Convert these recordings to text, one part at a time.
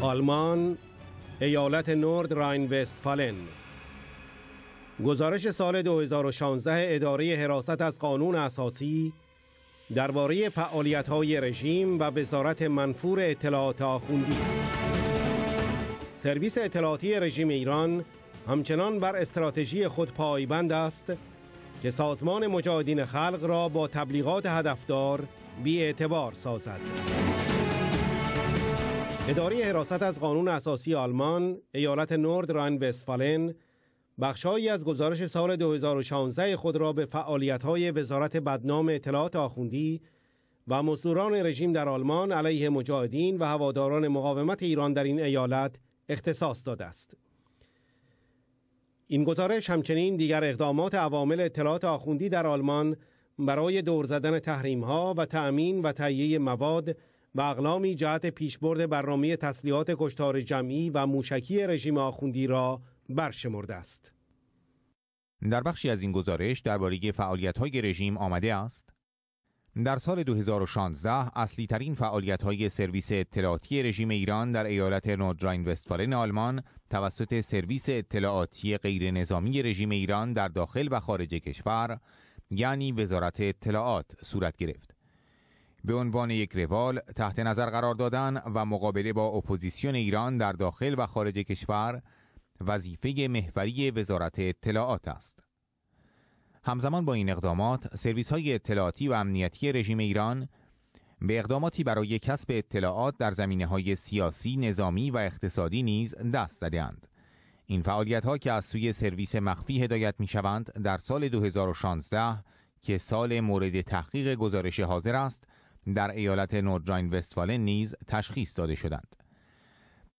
آلمان ایالت نورد راین وستفالن گزارش سال 2016 اداره حراست از قانون اساسی درباره های رژیم و وزارت منفور اطلاعات آخوندی سرویس اطلاعاتی رژیم ایران همچنان بر استراتژی خود پایبند است که سازمان مجاهدین خلق را با تبلیغات هدفدار بی اعتبار سازد اداره حراست از قانون اساسی آلمان ایالت نورد راین وستفالن بخشهایی از گزارش سال 2016 خود را به فعالیت‌های وزارت بدنام اطلاعات آخوندی و مصوران رژیم در آلمان علیه مجاهدین و هواداران مقاومت ایران در این ایالت اختصاص داده است. این گزارش همچنین دیگر اقدامات عوامل اطلاعات آخوندی در آلمان برای دور زدن تحریم‌ها و تأمین و تهیه مواد و اقلامی جهت پیشبرد برنامه تسلیحات کشتار جمعی و موشکی رژیم آخوندی را برشمرده است. در بخشی از این گزارش درباره های رژیم آمده است در سال 2016 اصلی ترین فعالیت های سرویس اطلاعاتی رژیم ایران در ایالت نوردراین وستفالن آلمان توسط سرویس اطلاعاتی غیر نظامی رژیم ایران در داخل و خارج کشور یعنی وزارت اطلاعات صورت گرفت. به عنوان یک روال تحت نظر قرار دادن و مقابله با اپوزیسیون ایران در داخل و خارج کشور وظیفه محوری وزارت اطلاعات است. همزمان با این اقدامات، سرویس های اطلاعاتی و امنیتی رژیم ایران به اقداماتی برای کسب اطلاعات در زمینه های سیاسی، نظامی و اقتصادی نیز دست زدند. این فعالیت ها که از سوی سرویس مخفی هدایت می شوند در سال 2016 که سال مورد تحقیق گزارش حاضر است در ایالت نوردراین وستفالن نیز تشخیص داده شدند.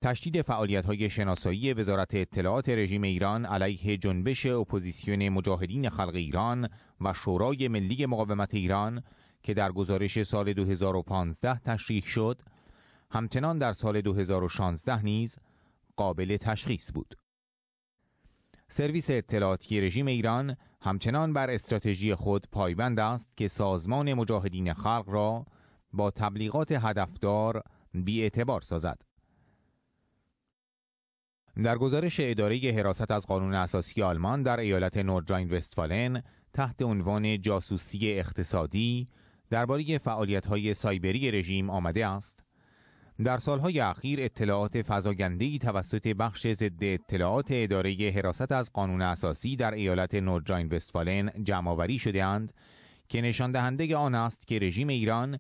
تشدید فعالیت های شناسایی وزارت اطلاعات رژیم ایران علیه جنبش اپوزیسیون مجاهدین خلق ایران و شورای ملی مقاومت ایران که در گزارش سال 2015 تشریح شد همچنان در سال 2016 نیز قابل تشخیص بود سرویس اطلاعاتی رژیم ایران همچنان بر استراتژی خود پایبند است که سازمان مجاهدین خلق را با تبلیغات هدفدار بی اعتبار سازد در گزارش اداره حراست از قانون اساسی آلمان در ایالت نورجاین وستفالن تحت عنوان جاسوسی اقتصادی درباره های سایبری رژیم آمده است در سالهای اخیر اطلاعات ای توسط بخش ضد اطلاعات اداره حراست از قانون اساسی در ایالت نورجاین وستفالن جمعآوری اند که نشان دهنده آن است که رژیم ایران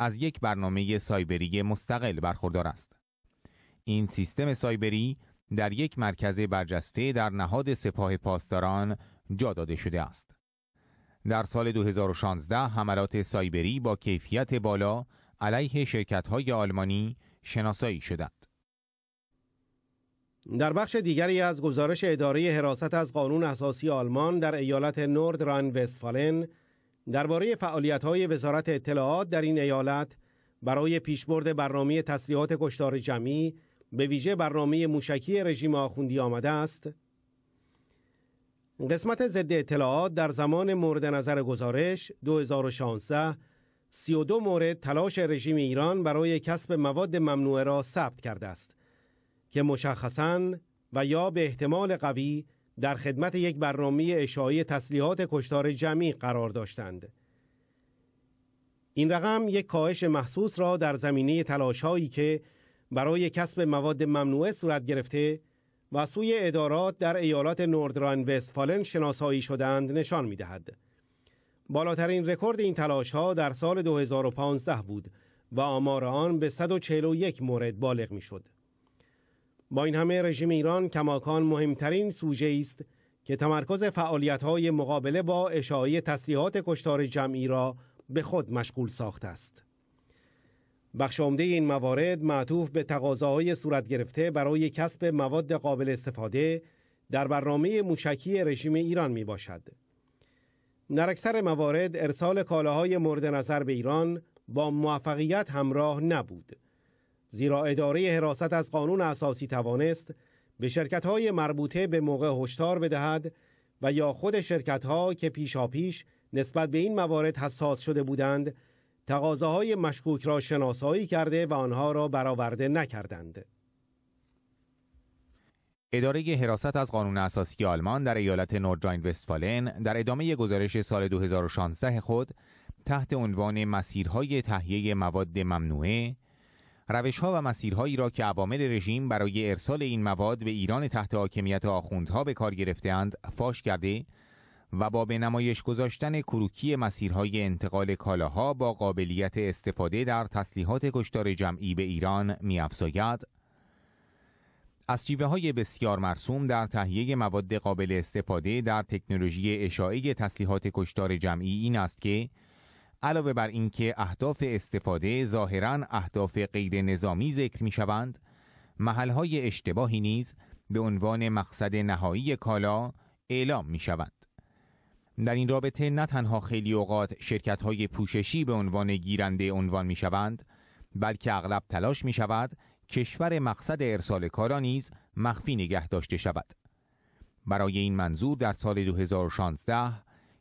از یک برنامه سایبری مستقل برخوردار است. این سیستم سایبری در یک مرکز برجسته در نهاد سپاه پاسداران جا داده شده است. در سال 2016 حملات سایبری با کیفیت بالا علیه شرکت‌های آلمانی شناسایی شدند. در بخش دیگری از گزارش اداره حراست از قانون اساسی آلمان در ایالت نورد ران وستفالن درباره های وزارت اطلاعات در این ایالت برای پیشبرد برنامه تسلیحات کشتار جمعی به ویژه برنامه موشکی رژیم آخوندی آمده است قسمت ضد اطلاعات در زمان مورد نظر گزارش 2016 32 مورد تلاش رژیم ایران برای کسب مواد ممنوعه را ثبت کرده است که مشخصا و یا به احتمال قوی در خدمت یک برنامه اشاعی تسلیحات کشتار جمعی قرار داشتند. این رقم یک کاهش محسوس را در زمینه تلاش هایی که برای کسب مواد ممنوعه صورت گرفته و سوی ادارات در ایالات نوردران وستفالن شناسایی شدند نشان می دهد. بالاترین رکورد این تلاش ها در سال 2015 بود و آمار آن به 141 مورد بالغ می شد. با این همه رژیم ایران کماکان مهمترین سوژه است که تمرکز فعالیت‌های مقابله با اشاعه تسلیحات کشتار جمعی را به خود مشغول ساخت است. بخش عمده این موارد معطوف به تقاضاهای صورت گرفته برای کسب مواد قابل استفاده در برنامه موشکی رژیم ایران می باشد. در اکثر موارد ارسال کالاهای مورد نظر به ایران با موفقیت همراه نبود. زیرا اداره حراست از قانون اساسی توانست به شرکت های مربوطه به موقع هشدار بدهد و یا خود شرکت ها که پیشاپیش نسبت به این موارد حساس شده بودند تقاضاهای مشکوک را شناسایی کرده و آنها را برآورده نکردند. اداره حراست از قانون اساسی آلمان در ایالت نورجاین وستفالن در ادامه گزارش سال 2016 خود تحت عنوان مسیرهای تهیه مواد ممنوعه ها و مسیرهایی را که عوامل رژیم برای ارسال این مواد به ایران تحت حاکمیت آخوندها به کار گرفتهاند فاش کرده و با به نمایش گذاشتن کروکی مسیرهای انتقال کالاها با قابلیت استفاده در تسلیحات کشتار جمعی به ایران میافزاید از شیوه های بسیار مرسوم در تهیه مواد قابل استفاده در تکنولوژی اشاعه تسلیحات کشتار جمعی این است که علاوه بر اینکه اهداف استفاده ظاهرا اهداف غیر نظامی ذکر می شوند محلهای اشتباهی نیز به عنوان مقصد نهایی کالا اعلام می شوند در این رابطه نه تنها خیلی اوقات شرکت های پوششی به عنوان گیرنده عنوان می شوند بلکه اغلب تلاش می شود کشور مقصد ارسال کالا نیز مخفی نگه داشته شود برای این منظور در سال 2016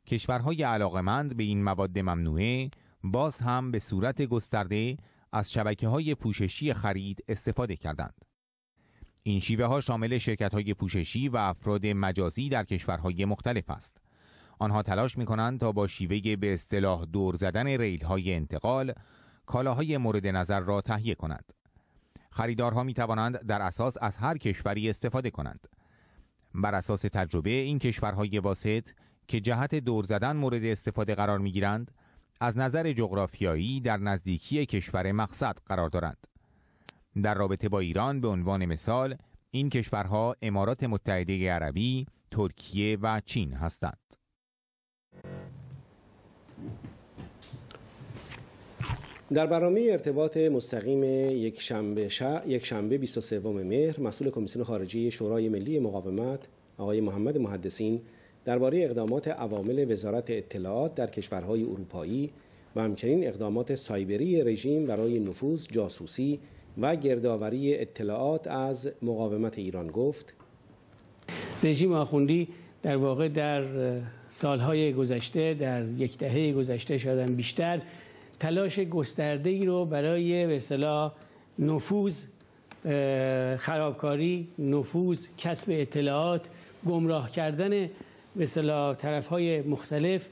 کشورهای علاقمند به این مواد ممنوعه باز هم به صورت گسترده از شبکه های پوششی خرید استفاده کردند. این شیوه ها شامل شرکت های پوششی و افراد مجازی در کشورهای مختلف است. آنها تلاش می کنند تا با شیوه به اصطلاح دور زدن ریل های انتقال کالاهای مورد نظر را تهیه کنند. خریدارها می توانند در اساس از هر کشوری استفاده کنند. بر اساس تجربه این کشورهای واسط که جهت دور زدن مورد استفاده قرار می گیرند از نظر جغرافیایی در نزدیکی کشور مقصد قرار دارند در رابطه با ایران به عنوان مثال این کشورها امارات متحده عربی، ترکیه و چین هستند. در برنامه ارتباط مستقیم یک شنبه, یک شنبه 23 مهر مسئول کمیسیون خارجی شورای ملی مقاومت آقای محمد محدثین درباره اقدامات عوامل وزارت اطلاعات در کشورهای اروپایی و همچنین اقدامات سایبری رژیم برای نفوذ جاسوسی و گردآوری اطلاعات از مقاومت ایران گفت رژیم آخوندی در واقع در سالهای گذشته در یک دهه گذشته شدن بیشتر تلاش گسترده ای رو برای به اصطلاح نفوذ خرابکاری نفوذ کسب اطلاعات گمراه کردن به طرف های مختلف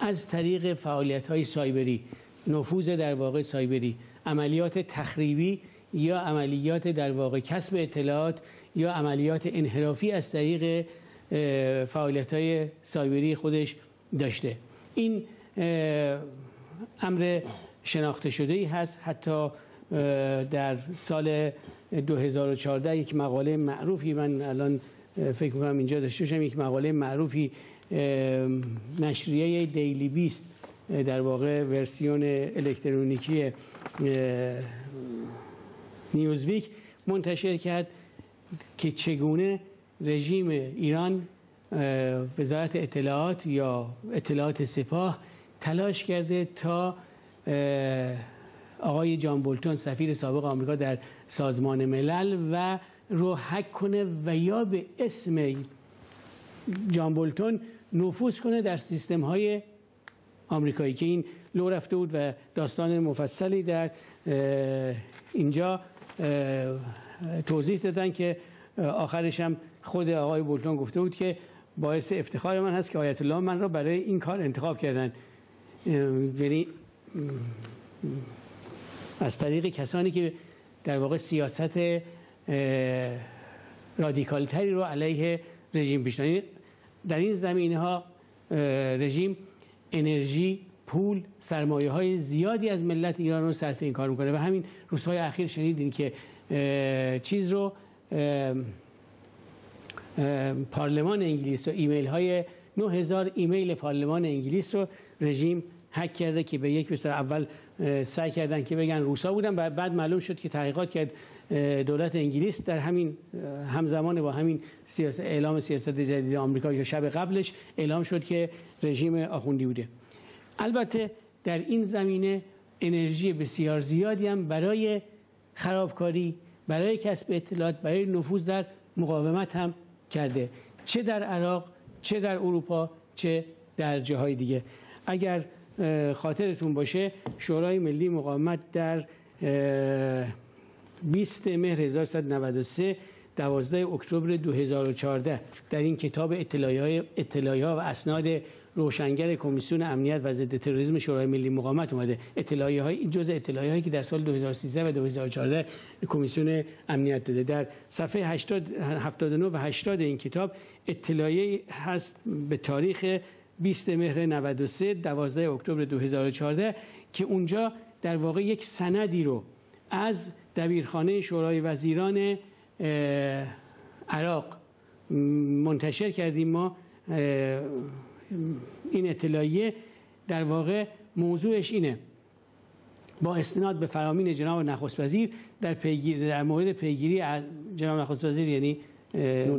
از طریق فعالیت های سایبری نفوذ در واقع سایبری عملیات تخریبی یا عملیات در واقع کسب اطلاعات یا عملیات انحرافی از طریق فعالیت های سایبری خودش داشته این امر شناخته شده ای هست حتی در سال 2014 یک مقاله معروفی من الان فکر میکنم اینجا داشته باشم یک مقاله معروفی نشریه دیلی بیست در واقع ورسیون الکترونیکی نیوزویک منتشر کرد که چگونه رژیم ایران وزارت اطلاعات یا اطلاعات سپاه تلاش کرده تا آقای جان بولتون سفیر سابق آمریکا در سازمان ملل و رو حک کنه و یا به اسم جان بولتون نفوذ کنه در سیستم های آمریکایی که این لو رفته بود و داستان مفصلی در اینجا توضیح دادن که آخرش هم خود آقای بولتون گفته بود که باعث افتخار من هست که آیت الله من را برای این کار انتخاب کردن یعنی از طریق کسانی که در واقع سیاست تری رو علیه رژیم پیش در این زمینه ها رژیم انرژی پول سرمایه های زیادی از ملت ایران رو صرف این کار میکنه و همین روزهای اخیر شنیدین که چیز رو پارلمان انگلیس و ایمیل های 9000 ایمیل پارلمان انگلیس رو رژیم هک کرده که به یک بسیار اول سعی کردن که بگن روسا بودن و بعد معلوم شد که تحقیقات کرد دولت انگلیس در همین همزمان با همین سیاست اعلام سیاست جدید آمریکا یا شب قبلش اعلام شد که رژیم آخوندی بوده البته در این زمینه انرژی بسیار زیادی هم برای خرابکاری برای کسب اطلاعات برای نفوذ در مقاومت هم کرده چه در عراق چه در اروپا چه در جاهای دیگه اگر خاطرتون باشه شورای ملی مقاومت در 20 مهر 1393 12 اکتبر 2014 در این کتاب اطلاعی ها و اسناد روشنگر کمیسیون امنیت و ضد تروریسم شورای ملی مقاومت اومده اطلاعیه های جزء اطلاعیه هایی که در سال 2013 و 2014 کمیسیون امنیت داده در صفحه 80 79 و 80 این کتاب اطلاعیه هست به تاریخ 20 مهر 93 12 اکتبر 2014 که اونجا در واقع یک سندی رو از دبیرخانه شورای وزیران عراق منتشر کردیم ما این اطلاعیه در واقع موضوعش اینه با استناد به فرامین جناب نخست وزیر در, در مورد پیگیری جناب نخست وزیر یعنی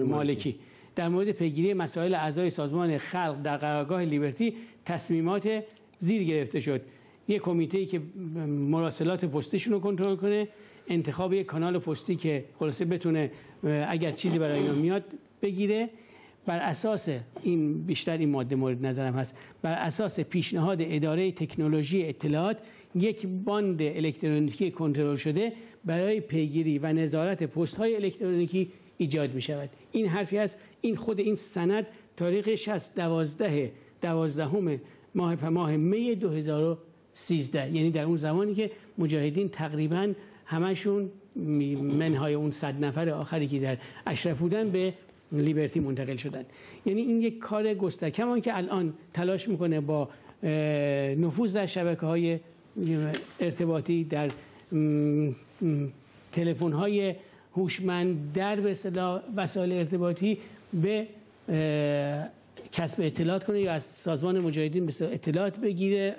مالکی در مورد پیگیری مسائل اعضای سازمان خلق در قرارگاه لیبرتی تصمیمات زیر گرفته شد یک کمیته ای که مراسلات پستشون رو کنترل کنه انتخاب یک کانال پستی که خلاصه بتونه اگر چیزی برای اینا میاد بگیره بر اساس این بیشتر این ماده مورد نظرم هست بر اساس پیشنهاد اداره تکنولوژی اطلاعات یک باند الکترونیکی کنترل شده برای پیگیری و نظارت پست های الکترونیکی ایجاد می شود این حرفی است این خود این سند تاریخ 6 12 دوازدهم ماه ماه می 2013 یعنی در اون زمانی که مجاهدین تقریبا همشون منهای اون صد نفر آخری که در اشرف بودن به لیبرتی منتقل شدن یعنی این یک کار گسته کمان که الان تلاش میکنه با نفوذ در شبکه های ارتباطی در تلفن های هوشمند در وسایل ارتباطی به کسب اطلاعات کنه یا از سازمان مجاهدین به اطلاعات بگیره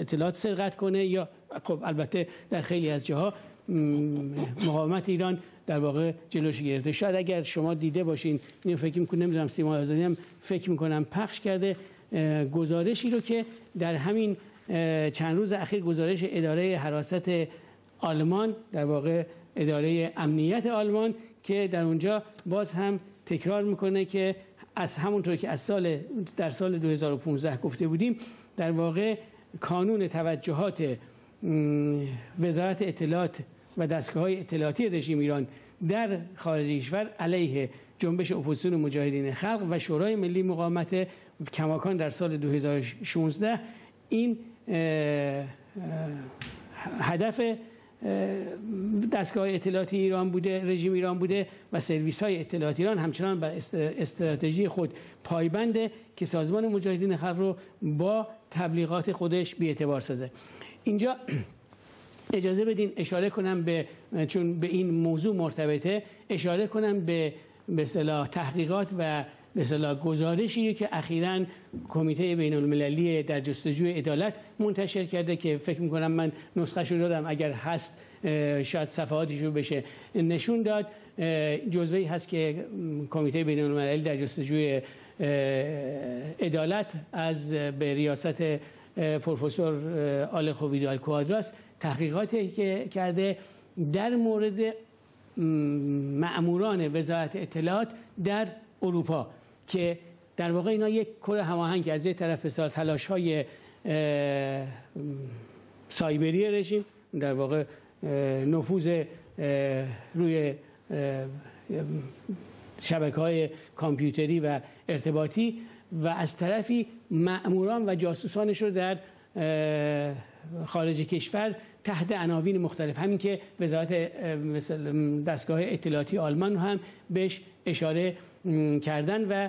اطلاعات سرقت کنه یا خب البته در خیلی از جاها مقاومت ایران در واقع جلوش گرفته شاید اگر شما دیده باشین این فکر میکنم نمیدونم سیما آزادی هم فکر میکنم پخش کرده گزارشی رو که در همین چند روز اخیر گزارش اداره حراست آلمان در واقع اداره امنیت آلمان که در اونجا باز هم تکرار میکنه که از همونطور که از سال در سال 2015 گفته بودیم در واقع کانون توجهات وزارت اطلاعات و دستگاه های اطلاعاتی رژیم ایران در خارج کشور علیه جنبش اپوزیسیون مجاهدین خلق و شورای ملی مقاومت کماکان در سال 2016 این هدف دستگاه اطلاعاتی ایران بوده رژیم ایران بوده و سرویس های اطلاعاتی ایران همچنان بر استراتژی خود پایبنده که سازمان مجاهدین خلق رو با تبلیغات خودش بی‌اعتبار سازه اینجا اجازه بدین اشاره کنم به چون به این موضوع مرتبطه اشاره کنم به به تحقیقات و به گزارشی که اخیرا کمیته بین المللی در جستجوی عدالت منتشر کرده که فکر می کنم من نسخه دادم اگر هست شاید صفحاتش رو بشه نشون داد جزوهی هست که کمیته بین المللی در جستجوی عدالت از به ریاست پروفسور آل خویدال کوادراس تحقیقاتی که کرده در مورد معموران وزارت اطلاعات در اروپا که در واقع اینا یک کره هماهنگ از یک طرف بسیار تلاش های سایبری رژیم در واقع نفوذ روی شبکه های کامپیوتری و ارتباطی و از طرفی معموران و جاسوسانش رو در خارج کشور تحت عناوین مختلف همین که وزارت دستگاه اطلاعاتی آلمان هم بهش اشاره کردن و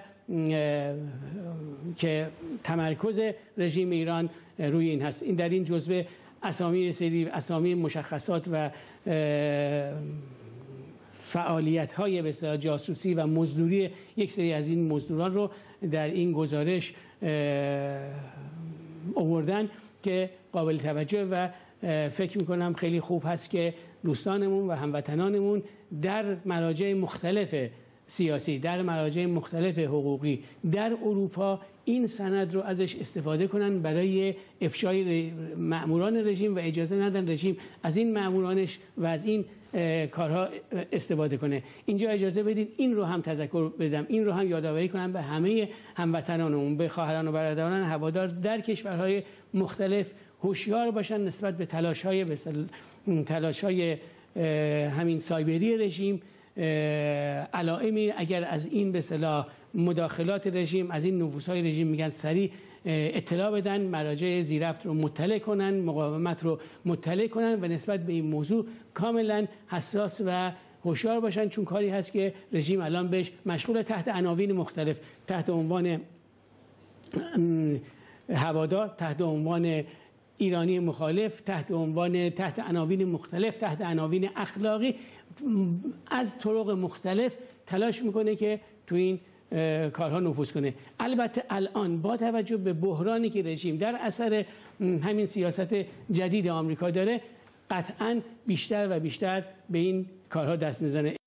که تمرکز رژیم ایران روی این هست این در این جزوه اسامی سری اسامی مشخصات و فعالیت های بسیار جاسوسی و مزدوری یک سری از این مزدوران رو در این گزارش اووردن که قابل توجه و فکر میکنم خیلی خوب هست که دوستانمون و هموطنانمون در مراجع مختلف سیاسی در مراجع مختلف حقوقی در اروپا این سند رو ازش استفاده کنن برای افشای معموران رژیم و اجازه ندن رژیم از این معمورانش و از این کارها استفاده کنه اینجا اجازه بدید این رو هم تذکر بدم این رو هم یادآوری کنم به همه هموطنانمون به خواهران و برادران هوادار در کشورهای مختلف هوشیار باشن نسبت به تلاش های, تلاش همین سایبری رژیم علائمی اگر از این به صلاح مداخلات رژیم از این نفوس های رژیم میگن سریع اطلاع بدن مراجع زیرفت رو مطلع کنن مقاومت رو مطلع کنن و نسبت به این موضوع کاملا حساس و هوشیار باشن چون کاری هست که رژیم الان بهش مشغول تحت عناوین مختلف تحت عنوان هوادار تحت عنوان ایرانی مخالف تحت عنوان تحت عناوین مختلف تحت عناوین اخلاقی از طرق مختلف تلاش میکنه که تو این کارها نفوذ کنه البته الان با توجه به بحرانی که رژیم در اثر همین سیاست جدید آمریکا داره قطعا بیشتر و بیشتر به این کارها دست نزنه